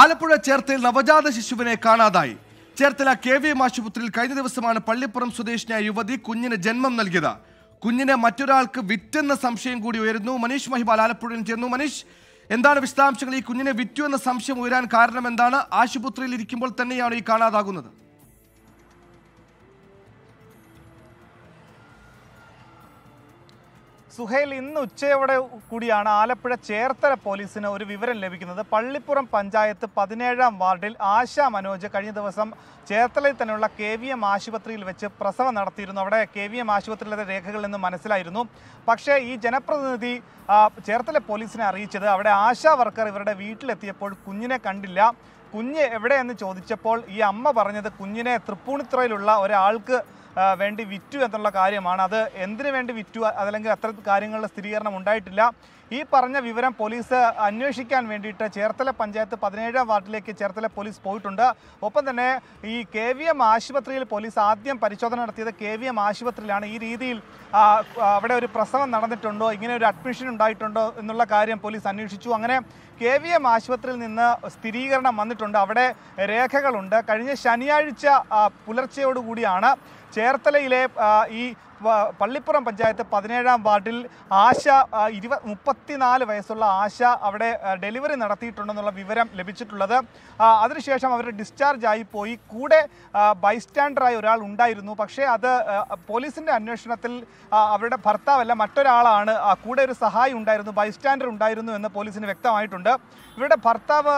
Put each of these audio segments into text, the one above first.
ആലപ്പുഴ ചേർത്തയിൽ നവജാത ശിശുവിനെ കാണാതായി ചേർത്തല കെ വി എം ആശുപത്രിയിൽ കഴിഞ്ഞ ദിവസമാണ് പള്ളിപ്പുറം സ്വദേശിനിയായ യുവതി കുഞ്ഞിന് ജന്മം നൽകിയത് കുഞ്ഞിനെ മറ്റൊരാൾക്ക് വിറ്റെന്ന സംശയം കൂടി ഉയരുന്നു മനീഷ് മഹിബാൽ ആലപ്പുഴയിൽ ചേർന്നു മനീഷ് എന്താണ് വിശദാംശങ്ങൾ ഈ കുഞ്ഞിനെ വിറ്റു എന്ന സംശയം ഉയരാൻ കാരണം എന്താണ് ആശുപത്രിയിൽ ഇരിക്കുമ്പോൾ തന്നെയാണ് ഈ കാണാതാകുന്നത് സുഹേൽ ഇന്ന് ഉച്ചയോടെ കൂടിയാണ് ആലപ്പുഴ ചേർത്തല പോലീസിന് ഒരു വിവരം ലഭിക്കുന്നത് പള്ളിപ്പുറം പഞ്ചായത്ത് പതിനേഴാം വാർഡിൽ ആശ മനോജ് കഴിഞ്ഞ ദിവസം ചേർത്തലയിൽ തന്നെയുള്ള കെ വി എം ആശുപത്രിയിൽ വെച്ച് പ്രസവം നടത്തിയിരുന്നു അവിടെ കെ വി എം ആശുപത്രിയിലെ രേഖകളിൽ നിന്ന് മനസ്സിലായിരുന്നു പക്ഷേ ഈ ജനപ്രതിനിധി ചേർത്തല പോലീസിനെ അറിയിച്ചത് അവിടെ ആശാ വർക്കർ ഇവരുടെ വീട്ടിലെത്തിയപ്പോൾ കുഞ്ഞിനെ കണ്ടില്ല കുഞ്ഞ് എവിടെയെന്ന് ചോദിച്ചപ്പോൾ ഈ അമ്മ പറഞ്ഞത് കുഞ്ഞിനെ തൃപ്പൂണിത്തുറയിലുള്ള ഒരാൾക്ക് വേണ്ടി വിറ്റു എന്നുള്ള കാര്യമാണ് അത് എന്തിനു വേണ്ടി വിറ്റു അതല്ലെങ്കിൽ അത്ര കാര്യങ്ങളുടെ സ്ഥിരീകരണം ഉണ്ടായിട്ടില്ല ഈ പറഞ്ഞ വിവരം പോലീസ് അന്വേഷിക്കാൻ വേണ്ടിയിട്ട് ചേർത്തല പഞ്ചായത്ത് പതിനേഴാം വാർഡിലേക്ക് ചേർത്തല പോലീസ് പോയിട്ടുണ്ട് ഒപ്പം തന്നെ ഈ കെ വി എം ആശുപത്രിയിൽ പോലീസ് ആദ്യം പരിശോധന നടത്തിയത് കെ വി എം ആശുപത്രിയിലാണ് ഈ രീതിയിൽ അവിടെ ഒരു പ്രസവം നടന്നിട്ടുണ്ടോ ഇങ്ങനെ ഒരു അഡ്മിഷൻ ഉണ്ടായിട്ടുണ്ടോ എന്നുള്ള കാര്യം പോലീസ് അന്വേഷിച്ചു അങ്ങനെ കെ വി എം ആശുപത്രിയിൽ നിന്ന് സ്ഥിരീകരണം വന്നിട്ടുണ്ട് അവിടെ രേഖകളുണ്ട് കഴിഞ്ഞ ശനിയാഴ്ച പുലർച്ചയോടുകൂടിയാണ് ചേർത്തലയിലെ ഈ പള്ളിപ്പുറം പഞ്ചായത്ത് പതിനേഴാം വാർഡിൽ ആശ ഇരുപ മുപ്പത്തിനാല് വയസ്സുള്ള ആശ അവിടെ ഡെലിവറി നടത്തിയിട്ടുണ്ടെന്നുള്ള വിവരം ലഭിച്ചിട്ടുള്ളത് അതിനുശേഷം അവർ ഡിസ്ചാർജ് ആയി പോയി കൂടെ ബൈസ്റ്റാൻഡറായി ഒരാൾ ഉണ്ടായിരുന്നു പക്ഷേ അത് പോലീസിൻ്റെ അന്വേഷണത്തിൽ അവരുടെ ഭർത്താവല്ല മറ്റൊരാളാണ് കൂടെ ഒരു സഹായി ഉണ്ടായിരുന്നു ബൈസ്റ്റാൻഡർ ഉണ്ടായിരുന്നു എന്ന് പോലീസിന് വ്യക്തമായിട്ടുണ്ട് ഇവരുടെ ഭർത്താവ്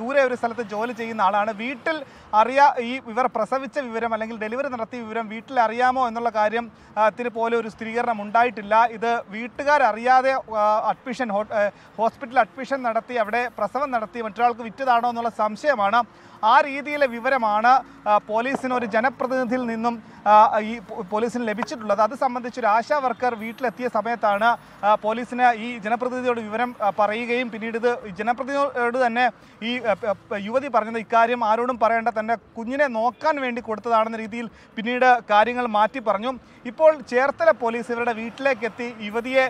ദൂരെ ഒരു സ്ഥലത്ത് ജോലി ചെയ്യുന്ന ആളാണ് വീട്ടിൽ അറിയാ ഈ ഇവർ പ്രസവിച്ച വിവരം അല്ലെങ്കിൽ ഡെലിവറി നടത്തിയ വിവരം വീട്ടിൽ അറിയാമോ എന്നുള്ള കാര്യം ത്തിന് പോലെ ഒരു സ്ഥിരീകരണം ഉണ്ടായിട്ടില്ല ഇത് വീട്ടുകാരറിയാതെ അഡ്മിഷൻ ഹോസ്പിറ്റൽ അഡ്മിഷൻ നടത്തി അവിടെ പ്രസവം നടത്തി മറ്റൊരാൾക്ക് വിറ്റതാണോ എന്നുള്ള സംശയമാണ് ആ രീതിയിലെ വിവരമാണ് പോലീസിനൊരു ഒരു ജനപ്രതിനിധിയിൽ നിന്നും ഈ പോലീസിന് ലഭിച്ചിട്ടുള്ളത് അത് സംബന്ധിച്ച് ഒരു ആശാ വർക്കർ വീട്ടിലെത്തിയ സമയത്താണ് പോലീസിന് ഈ ജനപ്രതിനിധിയോട് വിവരം പറയുകയും പിന്നീട് ഇത് ജനപ്രതിനിധിയോട് തന്നെ ഈ യുവതി പറഞ്ഞത് ഇക്കാര്യം ആരോടും പറയേണ്ട തന്നെ കുഞ്ഞിനെ നോക്കാൻ വേണ്ടി കൊടുത്തതാണെന്ന രീതിയിൽ പിന്നീട് കാര്യങ്ങൾ മാറ്റി പറഞ്ഞു ഇപ്പോൾ ചേർത്തല പോലീസ് ഇവരുടെ വീട്ടിലേക്ക് എത്തി യുവതിയെ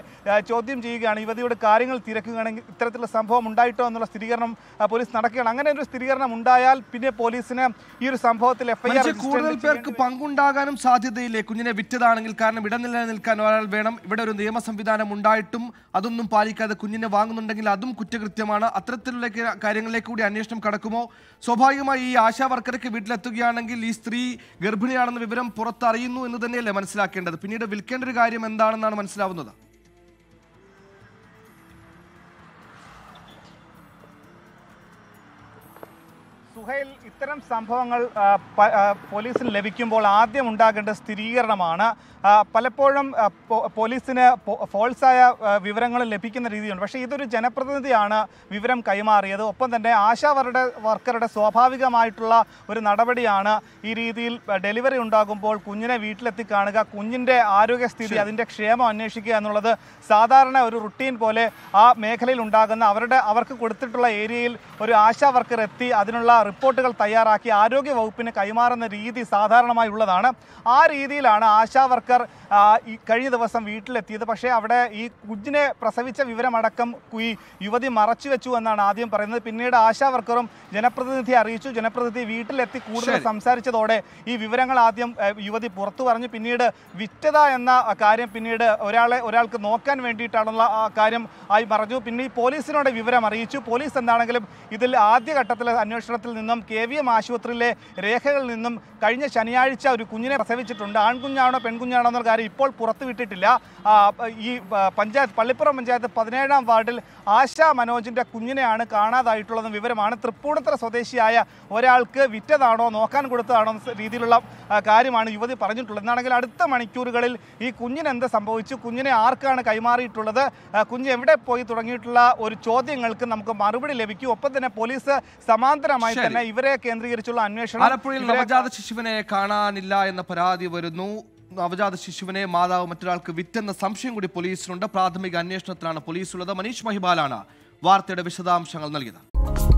ചോദ്യം ചെയ്യുകയാണ് യുവതിയുടെ കാര്യങ്ങൾ തിരക്കുകയാണെങ്കിൽ ഇത്തരത്തിലുള്ള സംഭവം ഉണ്ടായിട്ടോ എന്നുള്ള സ്ഥിരീകരണം പോലീസ് നടക്കുകയാണ് അങ്ങനെ ഒരു സ്ഥിരീകരണം ഉണ്ടായാൽ പിന്നെ പോലീസിന് ഈ ഒരു സംഭവത്തിൽ എഫ്ഐആർ കൂടുതൽ പേർക്ക് പങ്കുണ്ടാകാൻ വിൽക്കാനും സാധ്യതയില്ലേ കുഞ്ഞിനെ വിറ്റതാണെങ്കിൽ കാരണം ഇടം നിലനിൽക്കാൻ ഒരാൾ വേണം ഇവിടെ ഒരു നിയമ സംവിധാനം ഉണ്ടായിട്ടും അതൊന്നും പാലിക്കാതെ കുഞ്ഞിനെ വാങ്ങുന്നുണ്ടെങ്കിൽ അതും കുറ്റകൃത്യമാണ് അത്തരത്തിലുള്ള കാര്യങ്ങളിലേക്ക് കൂടി അന്വേഷണം കടക്കുമോ സ്വാഭാവികമായി ഈ ആശാ വർക്കർക്ക് വീട്ടിലെത്തുകയാണെങ്കിൽ ഈ സ്ത്രീ ഗർഭിണിയാണെന്ന വിവരം പുറത്തറിയുന്നു എന്ന് തന്നെയല്ലേ മനസ്സിലാക്കേണ്ടത് പിന്നീട് വിൽക്കേണ്ട ഒരു കാര്യം എന്താണെന്നാണ് മനസ്സിലാവുന്നത് സുഹൈൽ ഇത്തരം സംഭവങ്ങൾ പോലീസിന് ലഭിക്കുമ്പോൾ ആദ്യം ഉണ്ടാകേണ്ട സ്ഥിരീകരണമാണ് പലപ്പോഴും പോലീസിന് ഫോൾസായ വിവരങ്ങൾ ലഭിക്കുന്ന രീതിയുണ്ട് പക്ഷേ ഇതൊരു ജനപ്രതിനിധിയാണ് വിവരം കൈമാറിയത് ഒപ്പം തന്നെ ആശാവരുടെ വർക്കറുടെ സ്വാഭാവികമായിട്ടുള്ള ഒരു നടപടിയാണ് ഈ രീതിയിൽ ഡെലിവറി ഉണ്ടാകുമ്പോൾ കുഞ്ഞിനെ വീട്ടിലെത്തി കാണുക കുഞ്ഞിൻ്റെ ആരോഗ്യസ്ഥിതി അതിൻ്റെ ക്ഷേമം അന്വേഷിക്കുക എന്നുള്ളത് സാധാരണ ഒരു റുട്ടീൻ പോലെ ആ മേഖലയിൽ ഉണ്ടാകുന്ന അവരുടെ അവർക്ക് കൊടുത്തിട്ടുള്ള ഏരിയയിൽ ഒരു ആശാ വർക്കർ എത്തി അതിനുള്ള റിപ്പോർട്ടുകൾ തയ്യാറാക്കി ആരോഗ്യ വകുപ്പിന് കൈമാറുന്ന രീതി സാധാരണമായി ഉള്ളതാണ് ആ രീതിയിലാണ് ആശാ വർക്കർ കഴിഞ്ഞ ദിവസം വീട്ടിലെത്തിയത് പക്ഷേ അവിടെ ഈ കുഞ്ഞിനെ പ്രസവിച്ച വിവരമടക്കം ഈ യുവതി മറച്ചു വെച്ചു എന്നാണ് ആദ്യം പറയുന്നത് പിന്നീട് ആശാ വർക്കറും ജനപ്രതിനിധി അറിയിച്ചു ജനപ്രതിനിധി വീട്ടിലെത്തി കൂടുതൽ സംസാരിച്ചതോടെ ഈ വിവരങ്ങൾ ആദ്യം യുവതി പുറത്തു പറഞ്ഞു പിന്നീട് വിറ്റത എന്ന കാര്യം പിന്നീട് ഒരാളെ ഒരാൾക്ക് നോക്കാൻ വേണ്ടിയിട്ടാണുള്ള കാര്യം ആയി പറഞ്ഞു പിന്നെ ഈ പോലീസിനോട് വിവരം അറിയിച്ചു പോലീസ് എന്താണെങ്കിലും ഇതിൽ ആദ്യഘട്ടത്തിൽ അന്വേഷണത്തിൽ നിന്നും കെ വി എം ആശുപത്രിയിലെ രേഖകളിൽ നിന്നും കഴിഞ്ഞ ശനിയാഴ്ച ഒരു കുഞ്ഞിനെ പ്രസവിച്ചിട്ടുണ്ട് ആൺകുഞ്ഞാണോ പെൺകുഞ്ഞാണോ എന്ന കാര്യം ഇപ്പോൾ പുറത്തുവിട്ടിട്ടില്ല ഈ പഞ്ചായത്ത് പള്ളിപ്പുറം പഞ്ചായത്ത് പതിനേഴാം വാർഡിൽ ആശ മനോജിൻ്റെ കുഞ്ഞിനെയാണ് കാണാതായിട്ടുള്ളതെന്ന വിവരമാണ് തൃപ്പൂണിത്തറ സ്വദേശിയായ ഒരാൾക്ക് വിറ്റതാണോ നോക്കാൻ കൊടുത്തതാണോ രീതിയിലുള്ള കാര്യമാണ് യുവതി പറഞ്ഞിട്ടുള്ളത് എന്നാണെങ്കിൽ അടുത്ത മണിക്കൂറുകളിൽ ഈ കുഞ്ഞിന് എന്ത് സംഭവിച്ചു കുഞ്ഞിനെ ആർക്കാണ് കൈമാറിയിട്ടുള്ളത് കുഞ്ഞ് എവിടെ പോയി തുടങ്ങിയിട്ടുള്ള ഒരു ചോദ്യങ്ങൾക്ക് നമുക്ക് മറുപടി ലഭിക്കും ഒപ്പം തന്നെ പോലീസ് സമാന്തരമായി തന്നെ ഇവരെ കേന്ദ്രീകരിച്ചുള്ള അന്വേഷണം ആലപ്പുഴയിൽ നവജാത ശിശുവിനെ കാണാനില്ല എന്ന പരാതി വരുന്നു നവജാത ശിശുവിനെ മാതാവ് മറ്റൊരാൾക്ക് വിറ്റെന്ന സംശയം കൂടി പോലീസിനുണ്ട് പ്രാഥമിക അന്വേഷണത്തിലാണ് പോലീസുള്ളത് മനീഷ് മഹിബാലാണ് വാർത്തയുടെ വിശദാംശങ്ങൾ നൽകിയത്